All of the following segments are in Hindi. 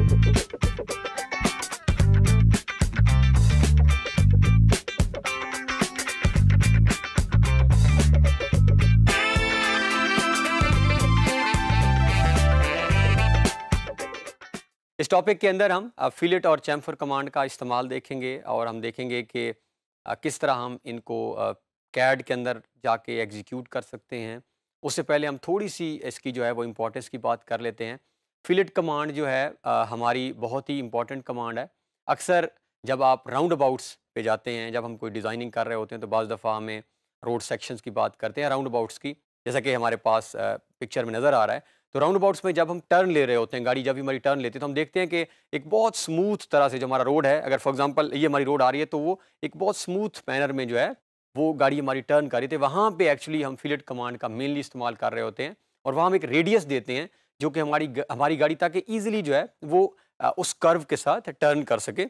इस टॉपिक के अंदर हम फिलेट और चैम्फर कमांड का इस्तेमाल देखेंगे और हम देखेंगे कि किस तरह हम इनको कैड के अंदर जाके एग्जीक्यूट कर सकते हैं उससे पहले हम थोड़ी सी इसकी जो है वो इम्पोर्टेंस की बात कर लेते हैं फिलेट कमांड जो है आ, हमारी बहुत ही इंपॉर्टेंट कमांड है अक्सर जब आप राउंड अबाउट्स पे जाते हैं जब हम कोई डिज़ाइनिंग कर रहे होते हैं तो बज़ दफ़ा हमें रोड सेक्शंस की बात करते हैं राउंड अबाउट्स की जैसा कि हमारे पास पिक्चर में नज़र आ रहा है तो राउंड अबाउट्स में जब हम टर्न ले रहे होते हैं गाड़ी जब भी हमारी टर्न लेती है तो हम देखते हैं कि एक बहुत स्मूथ तरह से जो हमारा रोड है अगर फॉर एग्जाम्पल ये हमारी रोड आ रही है तो वो एक बहुत स्मूथ मैनर में जो है वो गाड़ी हमारी टर्न कर रही थी वहाँ पर एक्चुअली हम फिलेट कमांड का मेनली इस्तेमाल कर रहे होते हैं और वहाँ हम एक रेडियस देते हैं जो कि हमारी हमारी गाड़ी ताकि ईजिली जो है वो उस कर्व के साथ टर्न कर सके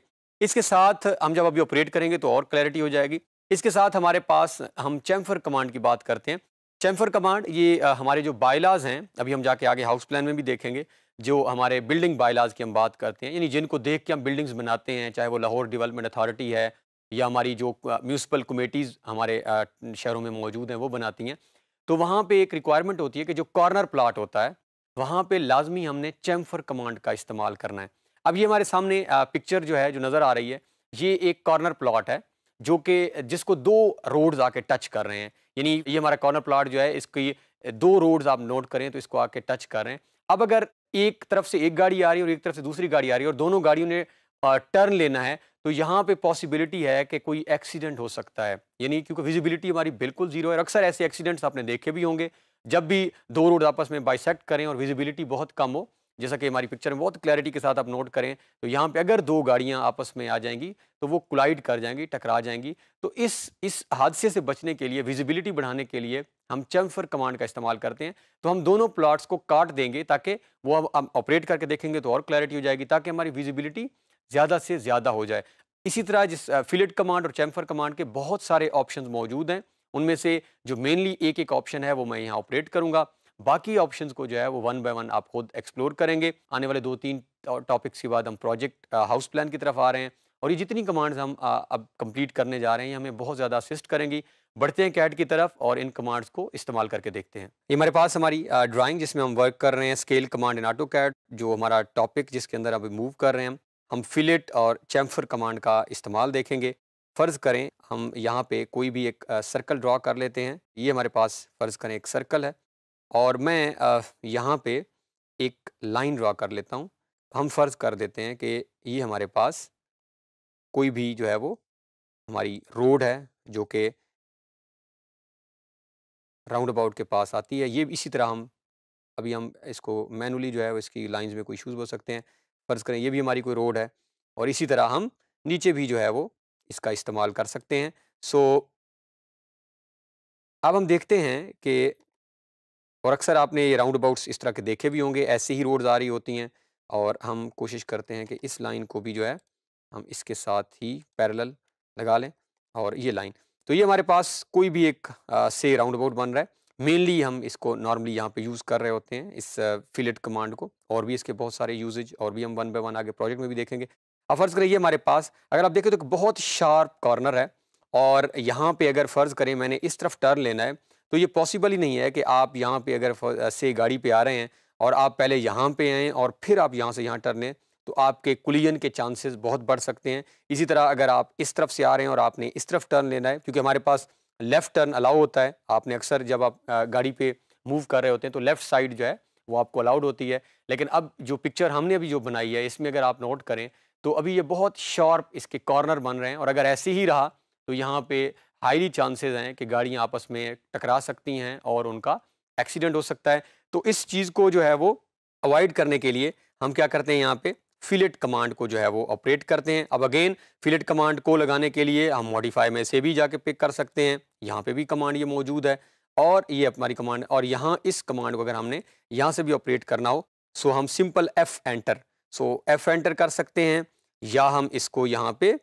इसके साथ हम जब अभी ऑपरेट करेंगे तो और क्लैरिटी हो जाएगी इसके साथ हमारे पास हम चैम्फर कमांड की बात करते हैं चैम्फर कमांड ये हमारे जो बायलाज हैं अभी हम जाके आगे हाउस प्लान में भी देखेंगे जो हमारे बिल्डिंग बायलाज की हम बात करते हैं यानी जिनको देख के हम बिल्डिंग्स बनाते हैं चाहे वो लाहौर डेवलपमेंट अथॉरिटी है या हमारी जो म्यूनसिपल कमेटीज़ हमारे शहरों में मौजूद हैं वो बनाती हैं तो वहाँ पर एक रिक्वायरमेंट होती है कि जो कॉर्नर प्लाट होता है वहाँ पे लाजमी हमने चैम्फर कमांड का इस्तेमाल करना है अब ये हमारे सामने पिक्चर जो है जो नज़र आ रही है ये एक कॉर्नर प्लॉट है जो कि जिसको दो रोड्स आके टच कर रहे हैं यानी ये हमारा कॉर्नर प्लॉट जो है इसकी दो रोड्स आप नोट करें तो इसको आके टच कर रहे हैं अब अगर एक तरफ से एक गाड़ी आ रही है और एक तरफ से दूसरी गाड़ी आ रही है और दोनों गाड़ियों ने टर्न लेना है तो यहाँ पे पॉसिबिलिटी है कि कोई एक्सीडेंट हो सकता है यानी क्योंकि विजिबिलिटी हमारी बिल्कुल जीरो है अक्सर ऐसे एक्सीडेंट्स आपने देखे भी होंगे जब भी दो रोड आपस में बाइसेक्ट करें और विजिबिलिटी बहुत कम हो जैसा कि हमारी पिक्चर में बहुत क्लैरिटी के साथ आप नोट करें तो यहाँ पे अगर दो गाड़ियाँ आपस में आ जाएंगी तो वो कोलाइड कर जाएंगी टकरा जाएंगी तो इस इस हादसे से बचने के लिए विजिबिलिटी बढ़ाने के लिए हम चम्फर कमांड का इस्तेमाल करते हैं तो हम दोनों प्लाट्स को काट देंगे ताकि वो अब हम ऑपरेट करके देखेंगे तो और क्लैरिटी हो जाएगी ताकि हमारी विजिबिलिटी ज़्यादा से ज़्यादा हो जाए इसी तरह जिस फिलिट कमांड और चैम्फर कमांड के बहुत सारे ऑप्शन मौजूद हैं उनमें से जो मेनली एक एक ऑप्शन है वो मैं यहाँ ऑपरेट करूँगा बाकी ऑप्शन को जो है वो वन बाय वन आप खुद एक्सप्लोर करेंगे आने वाले दो तीन टॉपिक्स के बाद हम प्रोजेक्ट हाउस प्लान की तरफ आ रहे हैं और ये जितनी कमांड्स हम आ, अब कंप्लीट करने जा रहे हैं हमें बहुत ज़्यादा असिस्ट करेंगी बढ़ते हैं कैट की तरफ और इन कमांड्स को इस्तेमाल करके देखते हैं ये हमारे पास हमारी ड्राइंग जिसमें हम वर्क कर रहे हैं scale command in AutoCAD जो हमारा टॉपिक जिसके अंदर अभी मूव कर रहे हैं हम फिलेट और चैम्फर कमांड का इस्तेमाल देखेंगे फ़र्ज़ करें हम यहाँ पे कोई भी एक सर्कल ड्रा कर लेते हैं ये हमारे पास फ़र्ज़ करें एक सर्कल है और मैं यहाँ पे एक लाइन ड्रा कर लेता हूँ हम फ़र्ज़ कर देते हैं कि ये हमारे पास कोई भी जो है वो हमारी रोड है जो कि राउंड अबाउट के पास आती है ये इसी तरह हम अभी हम इसको मैनुअली जो है इसकी लाइंस में कोई इशूज़ हो सकते हैं फ़र्ज़ करें ये भी हमारी कोई रोड है और इसी तरह हम नीचे भी जो है वो इसका इस्तेमाल कर सकते हैं सो so, अब हम देखते हैं कि और अक्सर आपने ये राउंड अबाउट्स इस तरह के देखे भी होंगे ऐसी ही रोड्स आ रही होती हैं और हम कोशिश करते हैं कि इस लाइन को भी जो है हम इसके साथ ही पैरेलल लगा लें और ये लाइन तो ये हमारे पास कोई भी एक आ, से राउंड अबाउट बन रहा है मेनली हम इसको नॉर्मली यहाँ पे यूज़ कर रहे होते हैं इस फिलेट कमांड को और भी इसके बहुत सारे यूजेज और भी हम वन बाय वन आगे प्रोजेक्ट में भी देखेंगे अब फ़र्ज़ करिए हमारे पास अगर आप देखें तो बहुत शार्प कॉर्नर है और यहाँ पे अगर फ़र्ज़ करें मैंने इस तरफ टर्न लेना है तो ये पॉसिबल ही नहीं है कि आप यहाँ पे अगर से गाड़ी पे आ रहे हैं और आप पहले यहाँ पे आएँ और फिर आप यहाँ से यहाँ टर्न लें तो आपके कुलियन के चांसेस बहुत बढ़ सकते हैं इसी तरह अगर आप इस तरफ से आ रहे हैं और आपने इस तरफ टर्न लेना है क्योंकि हमारे पास लेफ़्ट टर्न अलाउ होता है आपने अक्सर जब आप गाड़ी पर मूव कर रहे होते हैं तो लेफ़्ट साइड जो है वो आपको अलाउड होती है लेकिन अब जो पिक्चर हमने अभी जो बनाई है इसमें अगर आप नोट करें तो अभी ये बहुत शार्प इसके कॉर्नर बन रहे हैं और अगर ऐसे ही रहा तो यहाँ पे हाईली चांसेस हैं कि गाड़ियाँ आपस में टकरा सकती हैं और उनका एक्सीडेंट हो सकता है तो इस चीज़ को जो है वो अवॉइड करने के लिए हम क्या करते हैं यहाँ पे फिलेट कमांड को जो है वो ऑपरेट करते हैं अब अगेन फिलेट कमांड को लगाने के लिए हम मॉडिफाई में से भी जाके पिक कर सकते हैं यहाँ पे भी कमांड ये मौजूद है और ये हमारी कमांड और यहाँ इस कमांड को अगर हमने यहाँ से भी ऑपरेट करना हो सो हम simple F enter so F enter कर सकते हैं या हम इसको यहाँ पे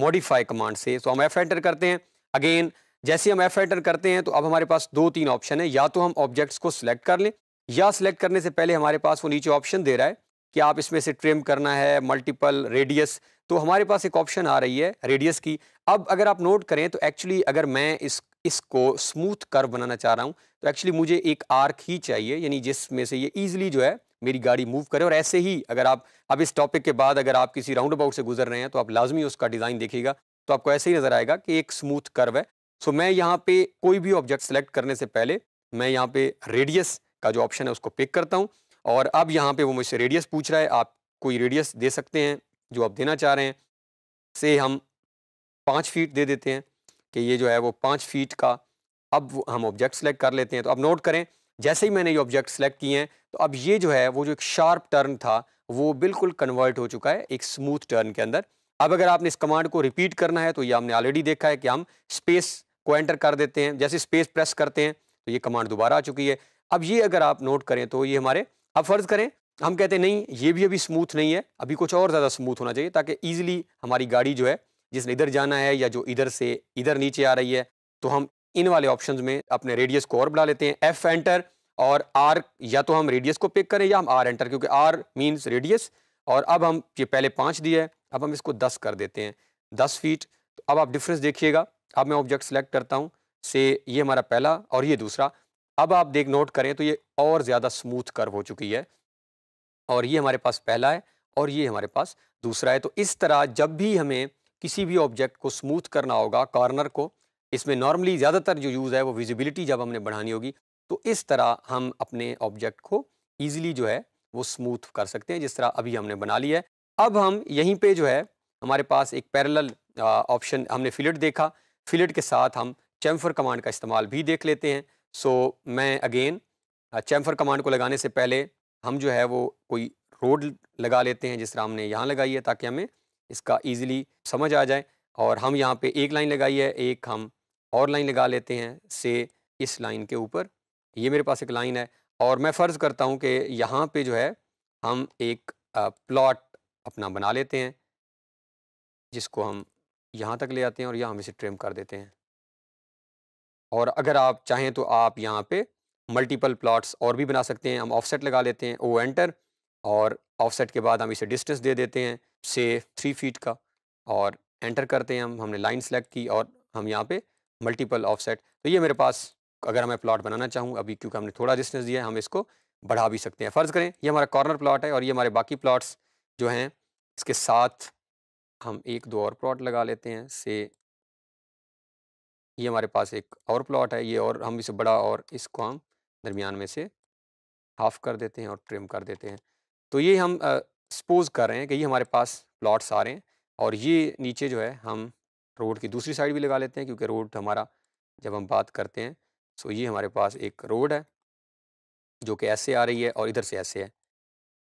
मॉडिफाई कमांड से सो so, हम एफ एंटर करते हैं अगेन जैसे हम एफ एंटर करते हैं तो अब हमारे पास दो तीन ऑप्शन है या तो हम ऑब्जेक्ट्स को सिलेक्ट कर लें या सिलेक्ट करने से पहले हमारे पास वो नीचे ऑप्शन दे रहा है कि आप इसमें से ट्रिम करना है मल्टीपल रेडियस तो हमारे पास एक ऑप्शन आ रही है रेडियस की अब अगर आप नोट करें तो एक्चुअली अगर मैं इस इसको स्मूथ कर्व बनाना चाह रहा हूँ तो एक्चुअली मुझे एक आर्क ही चाहिए यानी जिसमें से ये ईजिली जो है मेरी गाड़ी मूव करें और ऐसे ही अगर आप अब इस टॉपिक के बाद अगर आप किसी राउंड अबाउट से गुजर रहे हैं तो आप लाजमी उसका डिज़ाइन देखिएगा तो आपको ऐसे ही नज़र आएगा कि एक स्मूथ कर्व है सो मैं यहाँ पे कोई भी ऑब्जेक्ट सेलेक्ट करने से पहले मैं यहाँ पे रेडियस का जो ऑप्शन है उसको पिक करता हूँ और अब यहाँ पे वो मुझसे रेडियस पूछ रहा है आप कोई रेडियस दे सकते हैं जो आप देना चाह रहे हैं से हम पाँच फीट दे देते हैं कि ये जो है वो पाँच फीट का अब हम ऑब्जेक्ट सेलेक्ट कर लेते हैं तो अब नोट करें जैसे ही मैंने ये ऑब्जेक्ट सेलेक्ट किए हैं तो अब ये जो है वो जो एक शार्प टर्न था वो बिल्कुल कन्वर्ट हो चुका है एक स्मूथ टर्न के अंदर अब अगर आपने इस कमांड को रिपीट करना है तो ये हमने ऑलरेडी देखा है कि हम स्पेस को एंटर कर देते हैं जैसे स्पेस प्रेस करते हैं तो ये कमांड दोबारा आ चुकी है अब ये अगर आप नोट करें तो ये हमारे अब फ़र्ज़ करें हम कहते हैं नहीं ये भी अभी स्मूथ नहीं है अभी कुछ और ज़्यादा स्मूथ होना चाहिए ताकि ईजिली हमारी गाड़ी जो है जिसने इधर जाना है या जो इधर से इधर नीचे आ रही है तो हम इन वाले ऑप्शन में अपने रेडियस को और बढ़ा लेते हैं एफ एंटर और आर या तो हम रेडियस को पिक करें या हम आर एंटर क्योंकि आर मीन्स रेडियस और अब हम ये पहले पाँच दिए अब हम इसको दस कर देते हैं दस फीट तो अब आप डिफरेंस देखिएगा अब मैं ऑब्जेक्ट सेलेक्ट करता हूँ से ये हमारा पहला और ये दूसरा अब आप देख नोट करें तो ये और ज़्यादा स्मूथ कर्व हो चुकी है और ये हमारे पास पहला है और ये हमारे पास दूसरा है तो इस तरह जब भी हमें किसी भी ऑब्जेक्ट को स्मूथ करना होगा कॉर्नर को इसमें नॉर्मली ज़्यादातर जो यूज़ है वो विजिबिलिटी जब हमने बढ़ानी होगी तो इस तरह हम अपने ऑब्जेक्ट को ईजिली जो है वो स्मूथ कर सकते हैं जिस तरह अभी हमने बना लिया है अब हम यहीं पे जो है हमारे पास एक पैरेलल ऑप्शन हमने फिलेट देखा फिलेट के साथ हम चैम्फर कमांड का इस्तेमाल भी देख लेते हैं सो so, मैं अगेन चैम्फर कमांड को लगाने से पहले हम जो है वो कोई रोड लगा लेते हैं जिस तरह हमने यहाँ लगाई है ताकि हमें इसका ईजिली समझ आ जाए और हम यहाँ पे एक लाइन लगाई है एक हम और लाइन लगा लेते हैं से इस लाइन के ऊपर ये मेरे पास एक लाइन है और मैं फ़र्ज़ करता हूँ कि यहाँ पे जो है हम एक प्लॉट अपना बना लेते हैं जिसको हम यहाँ तक ले आते हैं और यहाँ हम इसे ट्रिम कर देते हैं और अगर आप चाहें तो आप यहाँ पे मल्टीपल प्लॉट्स और भी बना सकते हैं हम ऑफसेट लगा लेते हैं ओ एंटर और ऑफसेट के बाद हम इसे डिस्टेंस दे देते हैं से थ्री फीट का और एंटर करते हैं हम हमने लाइन सेलेक्ट की और हम यहाँ पर मल्टीपल ऑफसेट तो ये मेरे पास अगर हमें प्लॉट बनाना चाहूँ अभी क्योंकि हमने थोड़ा डिस्टेंस दिया है हम इसको बढ़ा भी सकते हैं फ़र्ज़ करें ये हमारा कॉर्नर प्लॉट है और ये हमारे बाकी प्लॉट्स जो हैं इसके साथ हम एक दो और प्लॉट लगा लेते हैं से ये हमारे पास एक और प्लॉट है ये और हम इसे बड़ा और इसको हम दरमियान में से हाफ़ कर देते हैं और ट्रिम कर देते हैं तो ये हम सपोज़ कर रहे हैं कि ये हमारे पास प्लॉट्स आ रहे हैं और ये नीचे जो है हम रोड की दूसरी साइड भी लगा लेते हैं क्योंकि रोड हमारा जब हम बात करते हैं सो ये हमारे पास एक रोड है जो कि ऐसे आ रही है और इधर से ऐसे है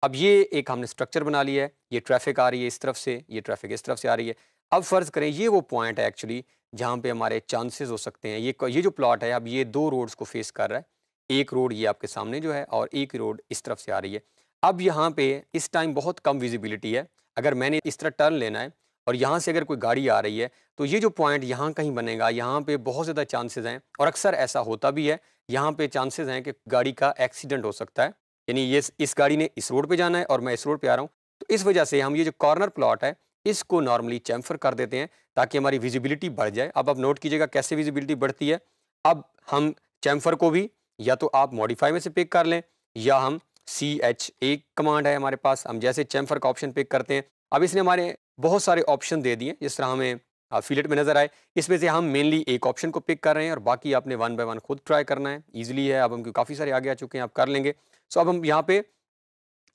अब ये एक हमने स्ट्रक्चर बना लिया है ये ट्रैफिक आ रही है इस तरफ से ये ट्रैफिक इस तरफ से आ रही है अब फ़र्ज़ करें ये वो पॉइंट है एक्चुअली जहाँ पे हमारे चांसेस हो सकते हैं ये ये जो प्लॉट है अब ये दो रोड्स को फेस कर रहा है एक रोड ये आपके सामने जो है और एक रोड इस तरफ से आ रही है अब यहाँ पे इस टाइम बहुत कम विजिबिलिटी है अगर मैंने इस तरह टर्न लेना है और यहाँ से अगर कोई गाड़ी आ रही है तो ये जो पॉइंट यहाँ कहीं बनेगा यहाँ पे बहुत ज़्यादा चांसेस हैं और अक्सर ऐसा होता भी है यहाँ पे चांसेस हैं कि गाड़ी का एक्सीडेंट हो सकता है यानी ये इस गाड़ी ने इस रोड पे जाना है और मैं इस रोड पे आ रहा हूँ तो इस वजह से हम ये जो कॉर्नर प्लॉट है इसको नॉर्मली चैम्फर कर देते हैं ताकि हमारी विजिबिलिटी बढ़ जाए अब आप नोट कीजिएगा कैसे विजिबिलिटी बढ़ती है अब हम चैम्फर को भी या तो आप मॉडिफाई में से पिक कर लें या हम सी एच ए कमांड है हमारे पास हम जैसे चैम्फर का ऑप्शन पिक करते हैं अब इसने हमारे बहुत सारे ऑप्शन दे दिए जिस तरह हमें फिलेट में नज़र आए इसमें से हम मेनली एक ऑप्शन को पिक कर रहे हैं और बाकी आपने वन बाय वन खुद ट्राई करना है ईजिली है अब हम काफ़ी सारे आगे आ चुके हैं आप कर लेंगे सो अब हम यहाँ पे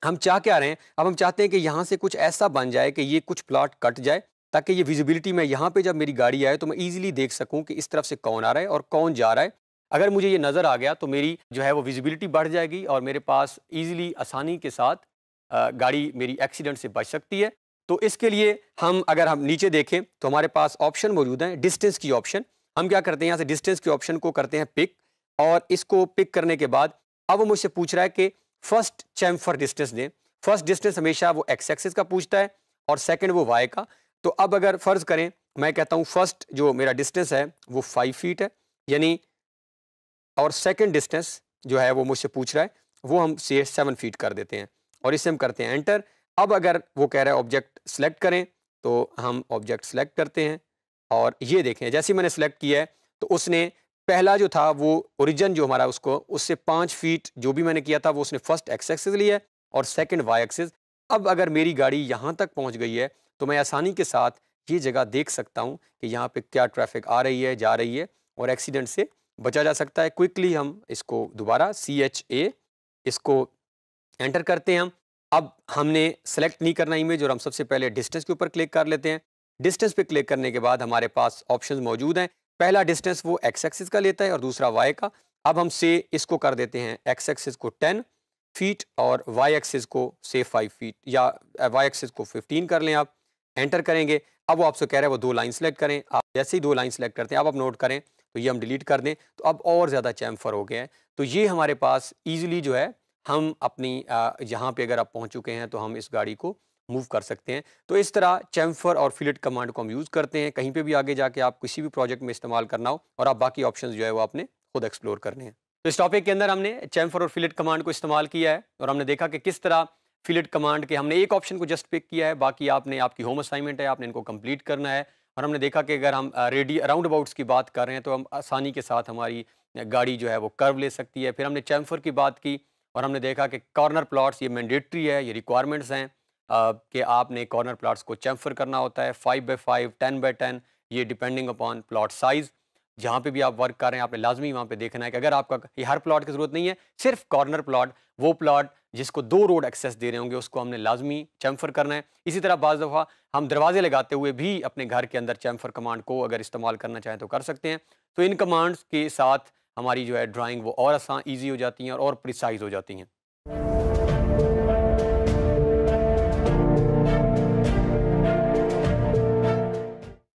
हम चाह क्या रहे हैं अब हम चाहते हैं कि यहाँ से कुछ ऐसा बन जाए कि ये कुछ प्लाट कट जाए ताकि ये विजिबिलिटी में यहाँ पर जब मेरी गाड़ी आए तो मैं ईजिली देख सकूँ कि इस तरफ से कौन आ रहा है और कौन जा रहा है अगर मुझे ये नज़र आ गया तो मेरी जो है वो विजिबिलिटी बढ़ जाएगी और मेरे पास ईजिली आसानी के साथ गाड़ी मेरी एक्सीडेंट से बच सकती है तो इसके लिए हम अगर हम नीचे देखें तो हमारे पास ऑप्शन मौजूद हैं डिस्टेंस की ऑप्शन हम क्या करते हैं यहाँ से डिस्टेंस की ऑप्शन को करते हैं पिक और इसको पिक करने के बाद अब वो मुझसे पूछ रहा है कि फर्स्ट चैम्फर डिस्टेंस दें फर्स्ट डिस्टेंस हमेशा वो एक्स एक्सेस का पूछता है और सेकेंड वो वाई का तो अब अगर फ़र्ज़ करें मैं कहता हूँ फर्स्ट जो मेरा डिस्टेंस है वो फाइव फीट है यानी और सेकेंड डिस्टेंस जो है वो मुझसे पूछ रहा है वो हम से सेवन फीट कर देते हैं और इसे हम करते हैं एंटर अब अगर वो कह रहा है ऑब्जेक्ट सेलेक्ट करें तो हम ऑब्जेक्ट सेलेक्ट करते हैं और ये देखें जैसे मैंने सेलेक्ट किया है तो उसने पहला जो था वो ओरिजिन जो हमारा उसको उससे पाँच फीट जो भी मैंने किया था वो उसने फर्स्ट एक्स एक्सेस लिया है और सेकंड वाई एक्सेस अब अगर मेरी गाड़ी यहाँ तक पहुँच गई है तो मैं आसानी के साथ ये जगह देख सकता हूँ कि यहाँ पर क्या ट्रैफिक आ रही है जा रही है और एक्सीडेंट से बचा जा सकता है क्विकली हम इसको दोबारा सी एच ए इसको एंटर करते हैं हम अब हमने सेलेक्ट नहीं करना इमेज और हम सबसे पहले डिस्टेंस के ऊपर क्लिक कर लेते हैं डिस्टेंस पे क्लिक करने के बाद हमारे पास ऑप्शन मौजूद हैं पहला डिस्टेंस वो एक्स एक्सिस का लेता है और दूसरा वाई का अब हम से इसको कर देते हैं एक्स एक्सिस को टेन फीट और वाई एक्सिस को से फाइव फीट या वाई एक्सिस को फिफ्टीन कर लें आप एंटर करेंगे अब वो आपसे कह रहे हैं वो दो लाइन सेलेक्ट करें आप जैसे ही दो लाइन सेलेक्ट करते हैं अब आप नोट करें तो ये हम डिलीट कर दें तो अब और ज़्यादा चैम्फर हो गया है तो ये हमारे पास ईजिली जो है हम अपनी यहाँ पे अगर आप पहुँच चुके हैं तो हम इस गाड़ी को मूव कर सकते हैं तो इस तरह चैम्फर और फिलेट कमांड को हम यूज़ करते हैं कहीं पे भी आगे जाके आप किसी भी प्रोजेक्ट में इस्तेमाल करना हो और आप बाकी ऑप्शन जो है वो आपने खुद एक्सप्लोर करने हैं तो इस टॉपिक के अंदर हमने चैम्फर और फिलेट कमांड को इस्तेमाल किया है और हमने देखा कि किस तरह फिलिट कमांड के हमने एक ऑप्शन को जस्ट पिक किया है बाकी आपने आपकी होम असाइनमेंट है आपने इनको कंप्लीट करना है और हमने देखा कि अगर हम रेडी राउंड अबाउट्स की बात कर रहे हैं तो हम आसानी के साथ हमारी गाड़ी जो है वो कर्व ले सकती है फिर हमने चैम्फर की बात की और हमने देखा कि कॉर्नर प्लाट्स ये मैंडेट्री है ये रिक्वायरमेंट्स हैं कि आपने कॉर्नर प्लाट्स को चैम्फर करना होता है five by five ten by ten ये डिपेंडिंग अपॉन प्लाट साइज़ जहाँ पे भी आप वर्क कर रहे हैं आपने लाजमी वहाँ पे देखना है कि अगर आपका ये हर प्लाट की ज़रूरत नहीं है सिर्फ कॉर्नर प्लाट वो प्लाट जिसको दो रोड एक्सेस दे रहे होंगे उसको हमने लाजमी चैम्फर करना है इसी तरह बाज़ दफ़ा हम दरवाजे लगाते हुए भी अपने घर के अंदर चैम्फर कमांड को अगर इस्तेमाल करना चाहें तो कर सकते हैं तो इन कमांड्स के साथ हमारी जो है ड्राइंग वो और आसान ईजी हो जाती हैं और, और प्रिसाइज हो जाती हैं